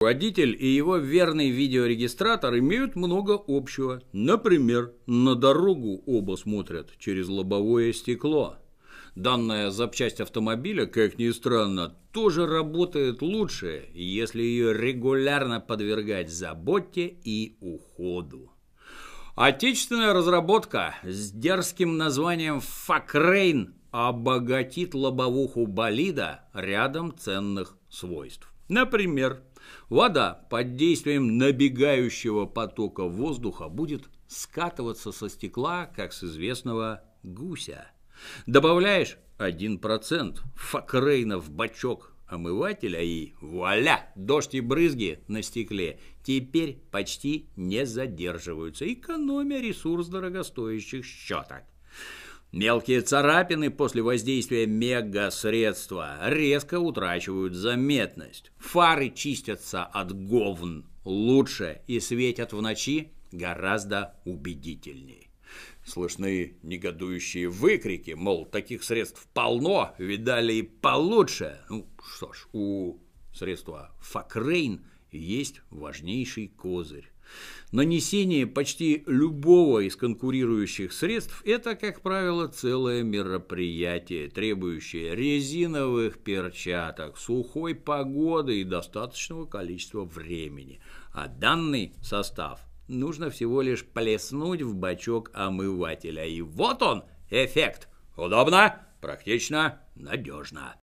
Водитель и его верный видеорегистратор имеют много общего. Например, на дорогу оба смотрят через лобовое стекло. Данная запчасть автомобиля, как ни странно, тоже работает лучше, если ее регулярно подвергать заботе и уходу. Отечественная разработка с дерзким названием «Факрейн» обогатит лобовуху болида рядом ценных свойств. Например, вода под действием набегающего потока воздуха будет скатываться со стекла, как с известного гуся. Добавляешь 1% факрейна в бачок омывателя и вуаля, дождь и брызги на стекле теперь почти не задерживаются, экономя ресурс дорогостоящих щеток. Мелкие царапины после воздействия мега-средства резко утрачивают заметность. Фары чистятся от говн лучше и светят в ночи гораздо убедительней. Слышны негодующие выкрики, мол, таких средств полно, видали и получше. Ну что ж, у средства «Факрейн» – есть важнейший козырь. Нанесение почти любого из конкурирующих средств – это, как правило, целое мероприятие, требующее резиновых перчаток, сухой погоды и достаточного количества времени. А данный состав нужно всего лишь плеснуть в бачок омывателя. И вот он, эффект. Удобно, практично, надежно.